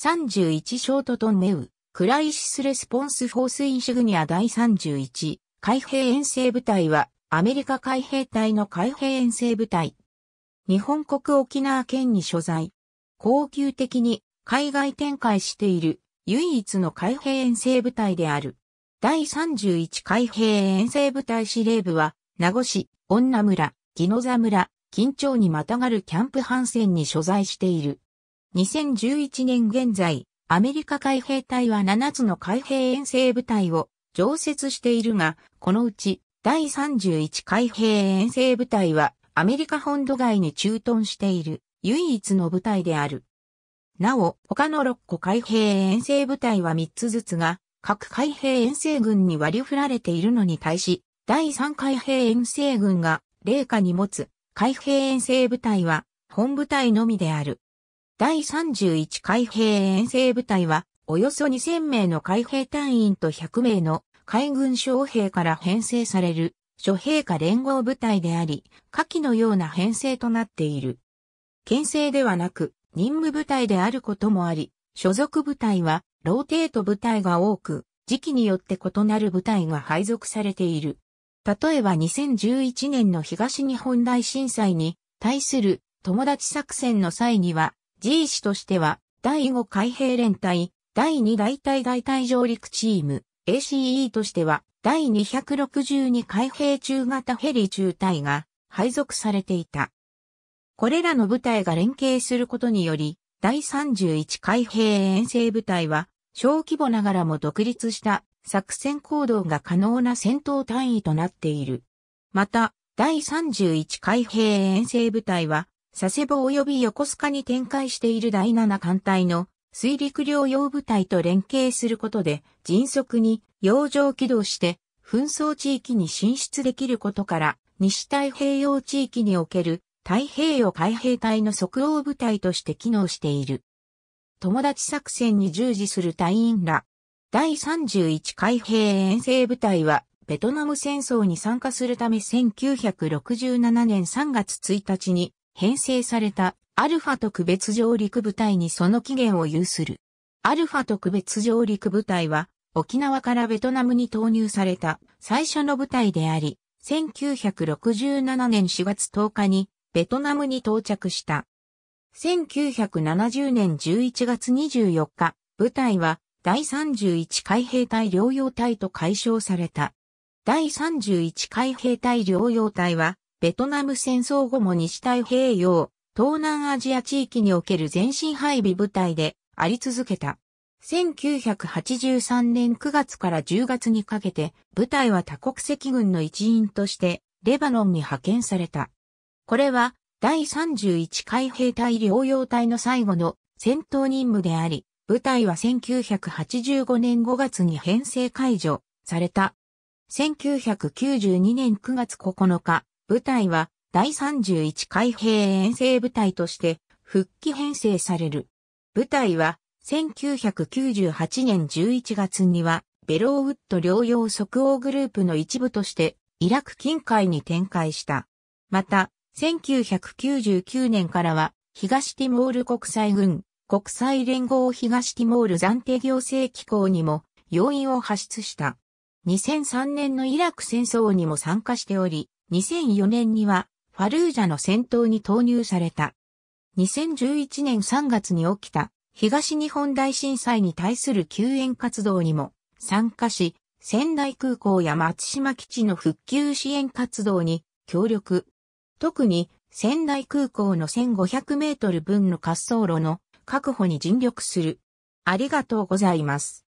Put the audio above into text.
31ショートトンネウ、クライシスレスポンスフォースインシグニア第31、海兵遠征部隊は、アメリカ海兵隊の海兵遠征部隊。日本国沖縄県に所在。恒久的に海外展開している唯一の海兵遠征部隊である。第31海兵遠征部隊司令部は、名護市、女村、木野座村、緊張にまたがるキャンプハンセンに所在している。2011年現在、アメリカ海兵隊は7つの海兵遠征部隊を常設しているが、このうち第31海兵遠征部隊はアメリカ本土外に駐屯している唯一の部隊である。なお、他の6個海兵遠征部隊は3つずつが、各海兵遠征軍に割り振られているのに対し、第3海兵遠征軍が、霊下に持つ海兵遠征部隊は、本部隊のみである。第31海兵遠征部隊は、およそ2000名の海兵隊員と100名の海軍将兵から編成される諸兵科連合部隊であり、下記のような編成となっている。県政ではなく、任務部隊であることもあり、所属部隊は、ローテート部隊が多く、時期によって異なる部隊が配属されている。例えば2011年の東日本大震災に対する友達作戦の際には、G 氏としては、第5海兵連隊、第2大隊大隊上陸チーム、ACE としては、第262海兵中型ヘリ中隊が配属されていた。これらの部隊が連携することにより、第31海兵遠征部隊は、小規模ながらも独立した作戦行動が可能な戦闘単位となっている。また、第31海兵遠征部隊は、佐世保及び横須賀に展開している第7艦隊の水陸両用部隊と連携することで迅速に洋上起動して紛争地域に進出できることから西太平洋地域における太平洋海兵隊の即応部隊として機能している。友達作戦に従事する隊員ら、第31海兵遠征部隊は、ベトナム戦争に参加するため1967年3月1日に編成されたアルファ特別上陸部隊にその起源を有する。アルファ特別上陸部隊は沖縄からベトナムに投入された最初の部隊であり、1967年4月10日にベトナムに到着した。1970年11月24日、部隊は第31海兵隊療養隊と解消された。第31海兵隊療養隊はベトナム戦争後も西太平洋、東南アジア地域における前進配備部隊であり続けた。1983年9月から10月にかけて、部隊は多国籍軍の一員として、レバノンに派遣された。これは、第31海兵隊療養隊の最後の戦闘任務であり、部隊は1985年5月に編成解除された。1992年9月9日、部隊は第31海兵遠征部隊として復帰編成される。部隊は1998年11月にはベローウッド療養即応グループの一部としてイラク近海に展開した。また、1999年からは東ティモール国際軍国際連合東ティモール暫定行政機構にも要員を発出した。2003年のイラク戦争にも参加しており、2004年にはファルージャの戦闘に投入された。2011年3月に起きた東日本大震災に対する救援活動にも参加し、仙台空港や松島基地の復旧支援活動に協力。特に仙台空港の1500メートル分の滑走路の確保に尽力する。ありがとうございます。